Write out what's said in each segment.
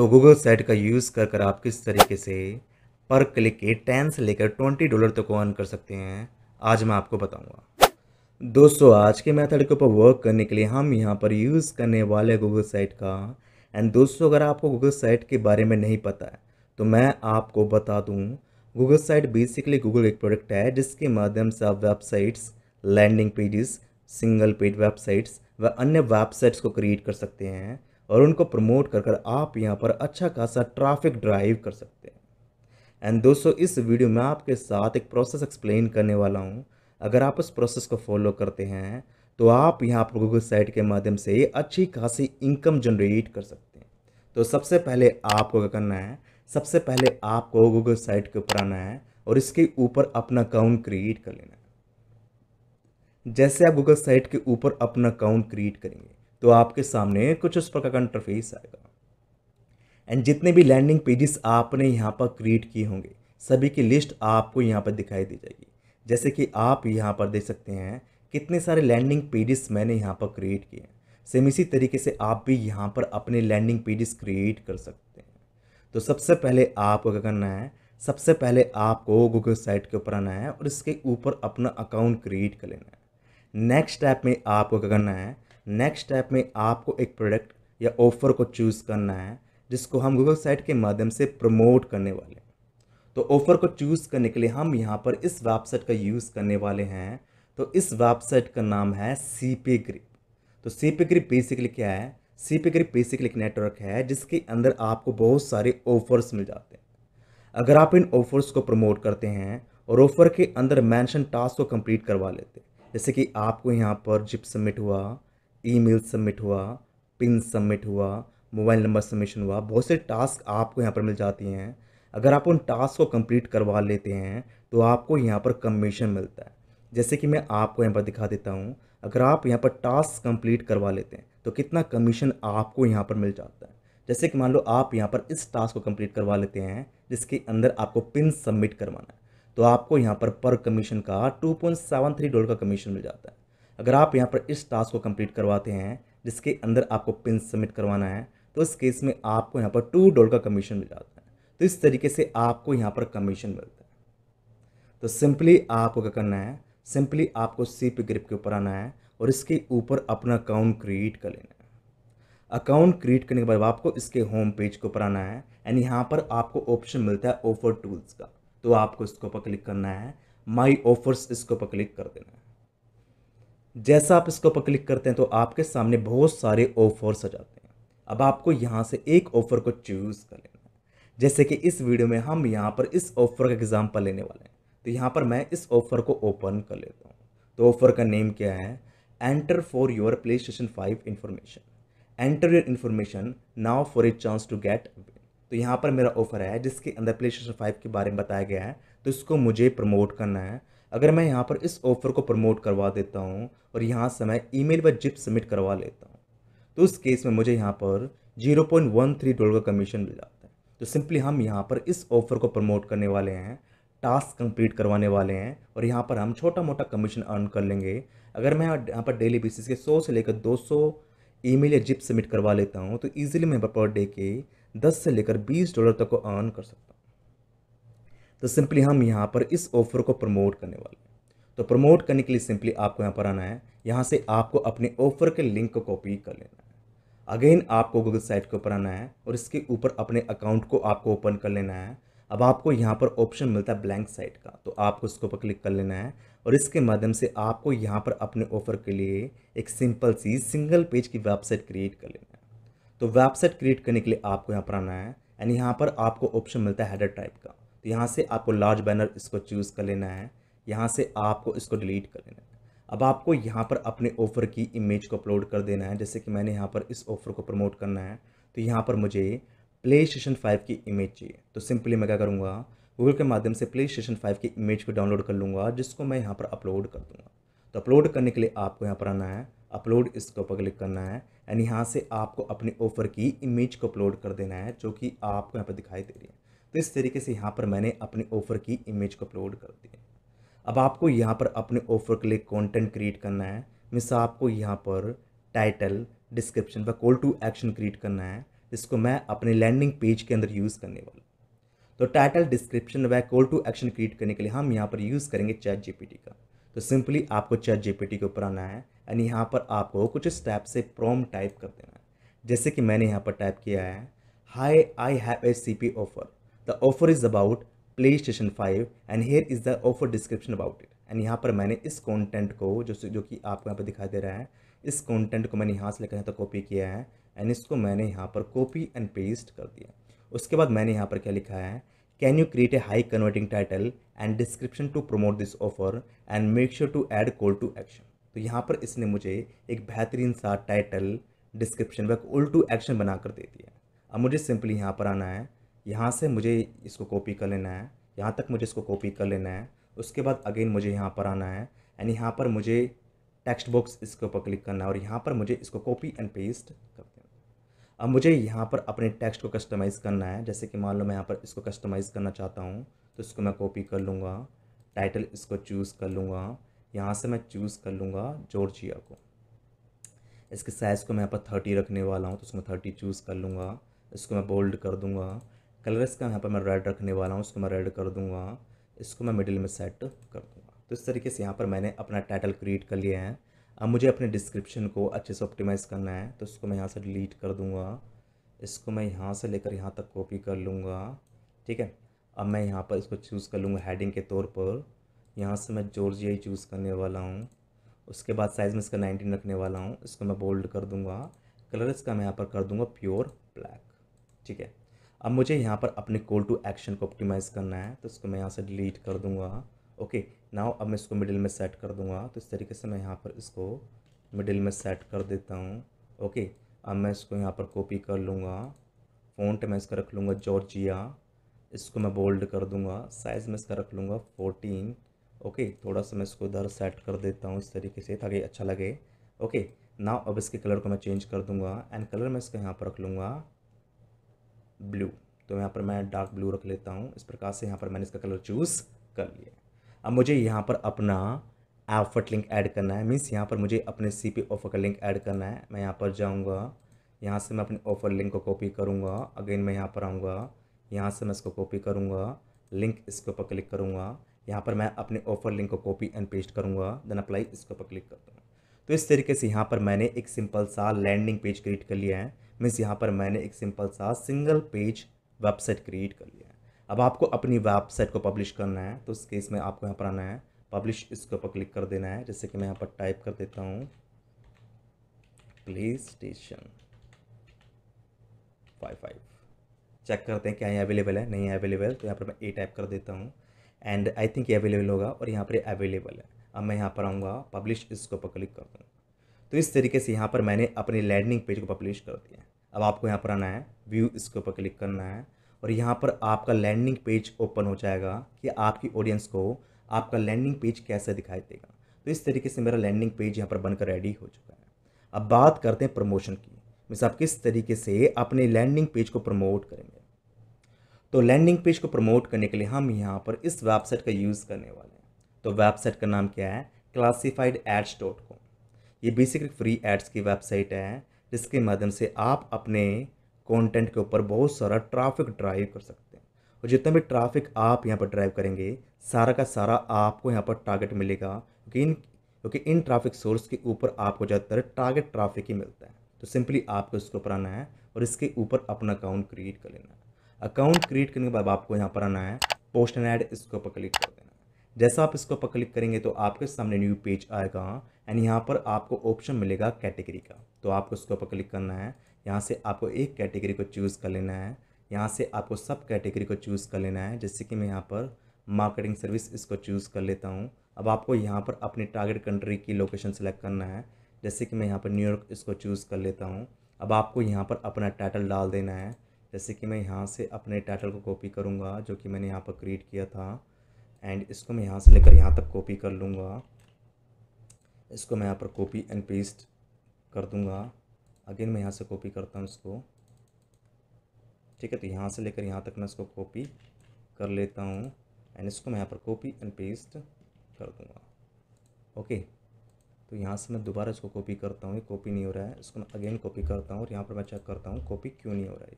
तो Google set का use कर कर आप किस तरीके से पर क्लिक के टेन से लेकर ट्वेंटी डॉलर तक अर्न कर सकते हैं आज मैं आपको बताऊंगा दोस्तों आज के मेथड के ऊपर वर्क करने के लिए हम यहाँ पर यूज़ करने वाले गूगल साइट का एंड दोस्तों अगर आपको गूगल साइट के बारे में नहीं पता है तो मैं आपको बता दूँ गूगल साइट बेसिकली गूगल एक प्रोडक्ट है जिसके माध्यम से आप websites landing pages single page websites व अन्य वेबसाइट्स को क्रिएट कर सकते हैं और उनको प्रमोट कर कर आप यहाँ पर अच्छा खासा ट्रैफिक ड्राइव कर सकते हैं एंड दोस्तों इस वीडियो में आपके साथ एक प्रोसेस एक्सप्लेन करने वाला हूँ अगर आप उस प्रोसेस को फॉलो करते हैं तो आप यहाँ पर गूगल साइट के माध्यम से अच्छी खासी इनकम जनरेट कर सकते हैं तो सबसे पहले आपको क्या करना है सबसे पहले आपको गूगल साइट के ऊपर आना है और इसके ऊपर अपना अकाउंट क्रिएट कर लेना है जैसे आप गूगल साइट के ऊपर अपना अकाउंट क्रिएट करेंगे तो आपके सामने कुछ उस प्रकार का इंटरफेस आएगा एंड जितने भी लैंडिंग पेजेस आपने यहाँ पर क्रिएट किए होंगे सभी की लिस्ट आपको यहाँ पर दिखाई दी जाएगी जैसे कि आप यहाँ पर देख सकते हैं कितने सारे लैंडिंग पेजेस मैंने यहाँ पर क्रिएट किए हैं सेम इसी तरीके से आप भी यहाँ पर अपने लैंडिंग पेजेस क्रिएट कर सकते हैं तो सबसे पहले आपको क्या करना है सबसे पहले आपको गूगल साइट के ऊपर आना है और इसके ऊपर अपना अकाउंट क्रिएट कर लेना है नेक्स्ट स्टेप में आपको क्या करना है नेक्स्ट स्टेप में आपको एक प्रोडक्ट या ऑफ़र को चूज़ करना है जिसको हम गूगल साइट के माध्यम से प्रमोट करने वाले हैं तो ऑफ़र को चूज़ करने के लिए हम यहाँ पर इस वेबसाइट का यूज़ करने वाले हैं तो इस वेबसाइट का नाम है सी पी ग्रिप तो सी पी ग्रिप बेसिकली क्या है सी पी ग्रिप बेसिकली एक नेटवर्क है जिसके अंदर आपको बहुत सारे ऑफ़र्स मिल जाते हैं अगर आप इन ऑफ़र्स को प्रमोट करते हैं और ऑफ़र के अंदर मैंशन टास्क को कंप्लीट करवा लेते हैं जैसे कि आपको यहाँ पर जिप सबमिट हुआ ईमेल सबमिट हुआ पिन सबमिट हुआ मोबाइल नंबर सबमिशन हुआ बहुत से टास्क आपको यहाँ पर मिल जाती हैं अगर आप उन टास्क को कंप्लीट करवा लेते हैं तो आपको यहाँ पर कमीशन मिलता है जैसे कि मैं आपको यहाँ पर दिखा देता हूँ अगर आप यहाँ पर टास्क कंप्लीट करवा लेते हैं तो कितना कमीशन आपको यहाँ पर मिल जाता है जैसे कि मान लो आप यहाँ पर इस टास्क को कंप्लीट करवा लेते हैं जिसके अंदर आपको पिन सबमिट करवाना है तो आपको यहाँ पर पर कमीशन का थ्री डॉलर का कमीशन मिल जाता है अगर आप यहाँ पर इस टास्क को कंप्लीट करवाते हैं जिसके अंदर आपको पिन सबमिट करवाना है तो इस केस में आपको यहाँ पर टू डॉलर का कमीशन मिल जाता है तो इस तरीके से आपको यहाँ पर कमीशन मिलता है तो सिंपली आपको क्या करना है सिंपली आपको सी पी ग्रिप के ऊपर आना है और इसके ऊपर अपना अकाउंट क्रिएट कर लेना है अकाउंट क्रिएट करने के बाद आपको इसके होम पेज के ऊपर आना है एंड यहाँ पर आपको ऑप्शन मिलता है ऑफर टूल्स का तो आपको इसके ऊपर क्लिक करना है माई ऑफर्स इसके ऊपर क्लिक कर देना है जैसा आप इसके ऊपर क्लिक करते हैं तो आपके सामने बहुत सारे ऑफर्स आ जाते हैं अब आपको यहाँ से एक ऑफ़र को चूज़ कर लेना है जैसे कि इस वीडियो में हम यहाँ पर इस ऑफ़र का एग्ज़ाम्पल लेने वाले हैं तो यहाँ पर मैं इस ऑफ़र को ओपन कर लेता हूँ तो ऑफ़र का नेम क्या है enter for your PlayStation five information enter your information now for a chance to get तो यहाँ पर मेरा ऑफ़र है जिसके अंदर प्ले स्टेशन फाइव के बारे में बताया गया है तो इसको मुझे प्रमोट करना है अगर मैं यहाँ पर इस ऑफ़र को प्रमोट करवा देता हूँ और यहाँ से मैं मेल व जिप सबमिट करवा लेता हूँ तो उस केस में मुझे यहाँ पर zero point one three dollar का कमीशन मिल जाता है तो सिंपली हम यहाँ पर इस ऑफ़र को प्रमोट करने वाले हैं टास्क कंप्लीट करवाने वाले हैं और यहाँ पर हम छोटा मोटा कमीशन अर्न कर लेंगे अगर मैं यहाँ पर डेली बेसिस के सौ से लेकर दो सौ मेल या जिप सबमिट करवा लेता हूँ तो ईजिली मैं पर डे के दस से लेकर बीस डॉलर तक को अर्न कर सकता हूँ तो सिंपली हम यहाँ पर इस ऑफ़र को प्रमोट करने वाले हैं तो प्रमोट करने के लिए सिंपली आपको यहाँ पर आना है यहाँ से आपको अपने ऑफ़र के लिंक को कॉपी कर लेना है अगेन आपको गूगल साइट के ऊपर आना है और इसके ऊपर अपने अकाउंट को आपको ओपन कर लेना है अब आपको यहाँ पर ऑप्शन मिलता है ब्लैंक साइट का तो आपको इसके ऊपर क्लिक कर लेना है और इसके माध्यम से आपको यहाँ पर अपने ऑफ़र के लिए एक सिंपल सी सिंगल पेज की वेबसाइट क्रिएट कर लेना है तो वेबसाइट क्रिएट करने के लिए आपको यहाँ पर आना है एंड यहाँ पर आपको ऑप्शन मिलता है हेडर टाइप का तो यहाँ से आपको लार्ज बैनर इसको चूज़ कर लेना है यहाँ से आपको इसको डिलीट कर लेना है अब आपको यहाँ पर अपने ऑफ़र की इमेज को अपलोड कर देना है जैसे कि मैंने यहाँ पर इस ऑफ़र को प्रमोट करना है तो यहाँ पर मुझे प्ले स्टेशन फाइव की इमेज चाहिए तो सिंपली मैं क्या करूँगा गूगल के माध्यम से प्ले स्टेशन फाइव की इमेज को डाउनलोड कर लूँगा जिसको मैं यहाँ पर अपलोड कर दूँगा तो अपलोड करने के लिए आपको यहाँ पर आना है अपलोड इसके ऊपर क्लिक करना है एंड यहाँ से आपको अपने ऑफ़र की इमेज को अपलोड कर देना है जो कि आपको यहाँ पर दिखाई दे रही है तो इस तरीके से यहाँ पर मैंने अपने ऑफ़र की इमेज को अपलोड कर दी अब आपको यहाँ पर अपने ऑफ़र के लिए कंटेंट क्रिएट करना है मिसा आपको यहाँ पर टाइटल डिस्क्रिप्शन व कॉल टू एक्शन क्रिएट करना है जिसको मैं अपने लैंडिंग पेज के अंदर यूज़ करने वाला तो टाइटल डिस्क्रिप्शन व कॉल टू एक्शन क्रिएट करने के लिए हम यहाँ पर यूज़ करेंगे चैट जीपीटी का तो सिंपली आपको चैट जीपीटी के ऊपर आना है एंड यहाँ पर आपको कुछ स्टेप से प्रॉम टाइप कर देना है जैसे कि मैंने यहाँ पर टाइप किया है hi I have a C P offer the offer is about PlayStation five and here is the offer description about it and यहाँ पर मैंने इस कॉन्टेंट को जो जो कि आपको यहाँ पर दिखाई दे रहा है इस कॉन्टेंट को मैंने यहाँ से लेकर यहाँ तक कॉपी किया है एंड इसको मैंने यहाँ पर कॉपी एंड पेस्ट कर दिया उसके बाद मैंने यहाँ पर क्या लिखा है can you create a high converting title and description to promote this offer and make sure to add call to action तो यहाँ पर इसने मुझे एक बेहतरीन सा टाइटल डिस्क्रिप्शन व कॉल टू एक्शन बना कर दे दिया अब मुझे सिंपली यहाँ पर आना है यहाँ से मुझे इसको कॉपी कर लेना है यहाँ तक मुझे इसको कॉपी कर लेना है उसके बाद अगेन मुझे यहाँ पर आना है एंड यहाँ पर मुझे टेक्स्ट बॉक्स इसके ऊपर क्लिक करना है और यहाँ पर मुझे इसको कॉपी एंड पेस्ट कर देना अब मुझे यहाँ पर अपने टेक्स्ट को कस्टमाइज़ करना है जैसे कि मान लो मैं यहाँ पर इसको कस्टमाइज़ करना चाहता हूँ तो इसको मैं कॉपी कर लूँगा टाइटल इसको चूज़ कर लूँगा यहाँ से मैं चूज़ कर लूँगा जॉर्जिया को इसके साइज़ को मैं यहाँ पर थर्टी रखने वाला हूँ तो उसको मैं थर्टी चूज़ कर लूँगा इसको मैं बोल्ड कर दूँगा कलर्स का यहाँ पर मैं रेड रखने वाला हूँ उसको मैं रेड कर दूँगा इसको मैं मिडिल में सेट कर दूँगा तो इस तरीके से यहाँ पर मैंने अपना टाइटल क्रिएट कर लिया है अब मुझे अपने डिस्क्रिप्शन को अच्छे से ऑप्टिमाइज़ करना है तो इसको मैं यहाँ से डिलीट कर दूँगा इसको मैं यहाँ से लेकर यहाँ तक कॉपी कर लूँगा ठीक है अब मैं यहाँ पर इसको चूज़ कर लूँगा हेडिंग के तौर पर यहाँ से मैं जॉर्जिया ही चूज़ करने वाला हूँ उसके बाद साइज़ में इसका नाइनटीन रखने वाला हूँ इसको मैं बोल्ड कर दूँगा कलर इसका मैं यहाँ पर कर दूँगा प्योर ब्लैक ठीक है अब मुझे यहाँ पर अपने कॉल टू एक्शन को ऑप्टिमाइज़ करना है तो इसको मैं यहाँ से डिलीट कर दूँगा ओके नाउ अब मैं इसको मिडिल में सेट कर दूँगा तो इस तरीके से मैं यहाँ पर इसको मिडिल में सेट कर देता हूँ ओके अब मैं इसको यहाँ पर कॉपी कर लूँगा फ़ॉन्ट मैं इसका रख लूँगा जॉर्जिया इसको मैं बोल्ड कर दूँगा साइज़ में इसका रख लूँगा फोर्टीन ओके थोड़ा सा मैं इसको इधर सेट कर देता हूँ इस तरीके से ताकि अच्छा लगे ओके नाउ अब इसके कलर को मैं चेंज कर दूँगा एंड कलर मैं इसको यहाँ पर रख लूँगा ब्लू तो यहाँ पर मैं डार्क ब्लू रख लेता हूँ इस प्रकार से यहाँ पर मैंने इसका कलर चूज़ कर लिया अब मुझे यहाँ पर अपना एफर्ट लिंक ऐड करना है मीन्स यहाँ पर मुझे अपने सी पी ऑफर का लिंक ऐड करना है मैं यहाँ पर जाऊँगा यहाँ से मैं अपने ऑफर लिंक को कॉपी करूँगा अगेन मैं यहाँ पर आऊँगा यहाँ से मैं इसको कॉपी करूँगा लिंक इसके ऊपर क्लिक करूँगा यहाँ पर मैं अपने ऑफर लिंक को कॉपी एंड पेस्ट करूँगा देन अप्लाई इसके ऊपर क्लिक करता हूँ तो इस तरीके से यहाँ पर मैंने एक सिंपल सा लैंडिंग पेज क्रिएट कर लिया है मीन्स यहाँ पर मैंने एक सिंपल सा सिंगल पेज वेबसाइट क्रिएट कर लिया है अब आपको अपनी वेबसाइट को पब्लिश करना है तो उस केस में आपको यहाँ पर आना है पब्लिश इसके ऊपर क्लिक कर देना है जैसे कि मैं यहाँ पर टाइप कर देता हूँ PlayStation five five check करते हैं क्या ये अवेलेबल है नहीं अवेलेबल तो यहाँ पर मैं ए टाइप कर देता हूँ एंड आई थिंक ये अवेलेबल होगा और यहाँ पर अवेलेबल है अब मैं यहाँ पर आऊँगा पब्लिश इसके ऊपर क्लिक कर दूँगा तो इस तरीके से यहाँ पर मैंने अपने लैंडिंग पेज को पब्लिश कर दिया अब आपको यहाँ पर आना है व्यू इसके ऊपर क्लिक करना है और यहाँ पर आपका लैंडिंग पेज ओपन हो जाएगा कि आपकी ऑडियंस को आपका लैंडिंग पेज कैसे दिखाई देगा तो इस तरीके से मेरा लैंडिंग पेज यहाँ पर बनकर रेडी हो चुका है अब बात करते हैं प्रमोशन की मीन्स आप किस तरीके से अपने लैंडिंग पेज को प्रमोट करेंगे तो लैंडिंग पेज को प्रमोट करने के लिए हम यहाँ पर इस वेबसाइट का यूज़ करने वाले हैं तो वेबसाइट का नाम क्या है क्लासीफाइड एड्स डॉट ये बेसिकली फ्री एड्स की वेबसाइट है जिसके माध्यम से आप अपने कंटेंट के ऊपर बहुत सारा ट्रैफिक ड्राइव कर सकते हैं और जितना भी ट्रैफिक आप यहाँ पर ड्राइव करेंगे सारा का सारा आपको यहाँ पर टारगेट मिलेगा क्योंकि इन क्योंकि इन ट्रैफिक सोर्स के ऊपर आपको ज़्यादातर टारगेट ट्रैफिक ही मिलता है तो सिंपली आपको इसके ऊपर आना है और इसके ऊपर अपना अकाउंट क्रिएट कर लेना है अकाउंट क्रिएट करने के बाद आपको यहाँ पर आना है पोस्ट एंड ऐड इसके ऊपर क्लिक कर जैसा आप इसको ऊपर क्लिक करेंगे तो आपके सामने न्यू पेज आएगा एंड यहाँ पर आपको ऑप्शन मिलेगा कैटेगरी का तो आपको इसके ऊपर क्लिक करना है यहाँ से आपको एक कैटेगरी को चूज़ कर लेना है यहाँ से आपको सब कैटेगरी को चूज़ कर लेना है जैसे कि मैं यहाँ पर मार्केटिंग सर्विस इसको चूज़ कर लेता हूँ अब आपको यहाँ पर अपनी टारगेट कंट्री की लोकेशन सेलेक्ट करना है जैसे कि मैं यहाँ पर न्यूयॉर्क इसको चूज़ कर लेता हूँ अब आपको यहाँ पर अपना टाइटल डाल देना है जैसे कि मैं यहाँ से अपने टाइटल को कॉपी करूँगा जो कि मैंने यहाँ पर क्रिएट किया था एंड इसको मैं यहाँ से लेकर यहाँ तक कॉपी कर लूँगा इसको मैं यहाँ पर कॉपी एंड पेस्ट कर दूँगा अगेन मैं यहाँ से कॉपी करता हूँ इसको ठीक है तो यहाँ से लेकर यहाँ तक मैं इसको कॉपी कर लेता हूँ एंड इसको मैं यहाँ पर कॉपी एंड पेस्ट कर दूँगा ओके तो यहाँ से मैं दोबारा इसको कॉपी करता हूँ ये कॉपी नहीं हो रहा है इसको मैं अगेन कॉपी करता हूँ और यहाँ पर मैं चेक करता हूँ कॉपी क्यों नहीं हो रहा है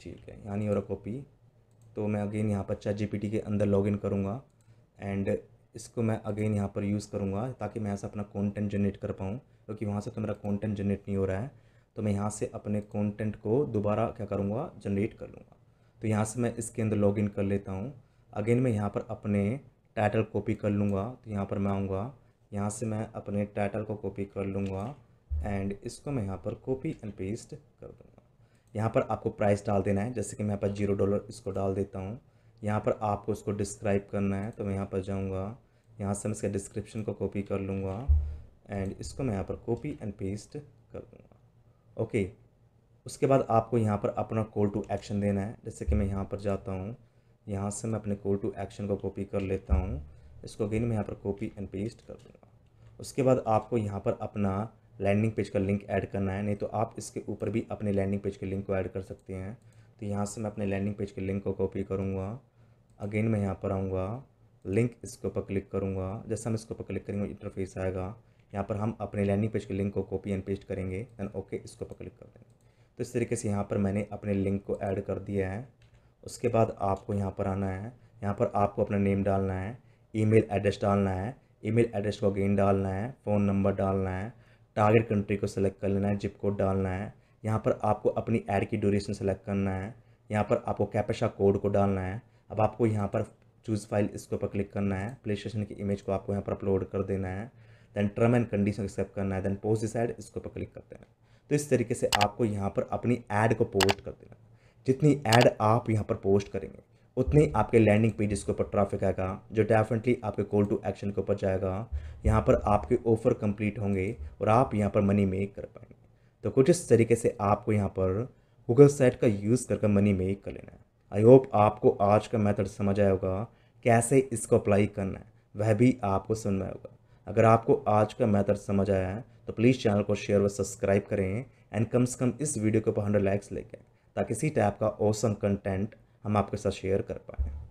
ठीक है यहाँ नहीं हो रहा कॉपी तो मैं अगेन यहाँ पर चैट जीपीटी के अंदर लॉग इन करूँगा एंड इसको मैं अगेन यहाँ पर यूज़ करूँगा ताकि मैं यहाँ से अपना कंटेंट जनरेट कर पाऊँ क्योंकि वहाँ से तो मेरा कंटेंट जनरेट नहीं हो रहा है तो मैं यहाँ से अपने कंटेंट को दोबारा क्या करूँगा जनरेट कर लूँगा तो यहाँ से मैं इसके अंदर इन कर लेता हूँ अगेन मैं यहाँ पर अपने टाइटल कॉपी कर लूँगा तो यहाँ पर मैं आऊँगा यहाँ से मैं अपने टाइटल को कॉपी कर लूँगा एंड इसको मैं यहाँ पर कॉपी एंड पेस्ट कर दूँगा यहाँ पर आपको प्राइस डाल देना है जैसे कि मैं यहाँ पर जीरो डॉलर इसको डाल देता हूँ यहाँ पर आपको इसको डिस्क्राइब करना है तो मैं यहाँ पर जाऊँगा यहाँ से मैं इसका डिस्क्रिप्शन को कॉपी कर लूँगा एंड इसको मैं यहाँ पर कॉपी एंड पेस्ट कर दूँगा ओके उसके बाद आपको यहाँ पर अपना कॉल टू एक्शन देना है जैसे कि मैं यहाँ पर जाता हूँ यहाँ से मैं अपने कॉल टू एक्शन को कॉपी कर लेता हूँ इसको अगेन मैं यहाँ पर कॉपी एंड पेस्ट कर दूँगा उसके बाद आपको यहाँ पर अपना लैंडिंग पेज का लिंक ऐड करना है नहीं तो आप इसके ऊपर भी अपने लैंडिंग पेज के लिंक को ऐड कर सकते हैं तो यहाँ से मैं अपने लैंडिंग पेज के लिंक को कॉपी करूँगा अगेन मैं यहाँ पर आऊँगा लिंक इसके ऊपर क्लिक करूँगा जैसे हम इसके ऊपर क्लिक करेंगे इंटरफेस आएगा यहाँ पर हम अपने लैंडिंग पेज के लिंक को कॉपी एंड पेस्ट करेंगे दैन ओके इसके ऊपर क्लिक कर देंगे तो इस तरीके से यहाँ पर मैंने अपने लिंक को ऐड कर दिया है उसके बाद आपको यहाँ पर आना है यहाँ पर आपको अपना नेम डालना है ईमेल एड्रेस डालना है ईमेल एड्रेस को अगेन डालना है फ़ोन नंबर डालना है टारगेट कंट्री को सेलेक्ट कर लेना है जिप कोड डालना है यहाँ पर आपको अपनी ऐड की ड्यूरेशन सेलेक्ट करना है यहाँ पर आपको कैपेशा कोड को डालना है अब आपको यहाँ पर चूज़ फाइल इसके ऊपर क्लिक करना है प्ले स्टेशन की इमेज को आपको यहाँ पर अपलोड कर देना है then term and condition accept करना है देन पोस्ट डिसाइड इसके ऊपर क्लिक कर देना है तो इस तरीके से आपको यहाँ पर अपनी ऐड को पोस्ट कर देना है जितनी ऐड आप यहाँ पर पोस्ट करेंगे उतनी आपके लैंडिंग पेजेस के ऊपर ट्रैफिक आएगा जो डेफिनेटली आपके कॉल टू एक्शन के ऊपर जाएगा यहाँ पर आपके ऑफर कंप्लीट होंगे और आप यहाँ पर मनी मेक कर पाएंगे तो कुछ इस तरीके से आपको यहाँ पर गूगल सेट का यूज़ करके मनी मेक कर लेना है आई होप आपको आज का मेथड समझ आया होगा कैसे इसको अप्लाई करना है वह भी आपको समझ में होगा अगर आपको आज का मेथड समझ आया है तो प्लीज़ चैनल को शेयर व सब्सक्राइब करें एंड कम से कम इस वीडियो के ऊपर हंड्रेड लाइक्स लेके ताकि इसी टाइप का औसम कंटेंट हम आपके साथ शेयर कर पाएँ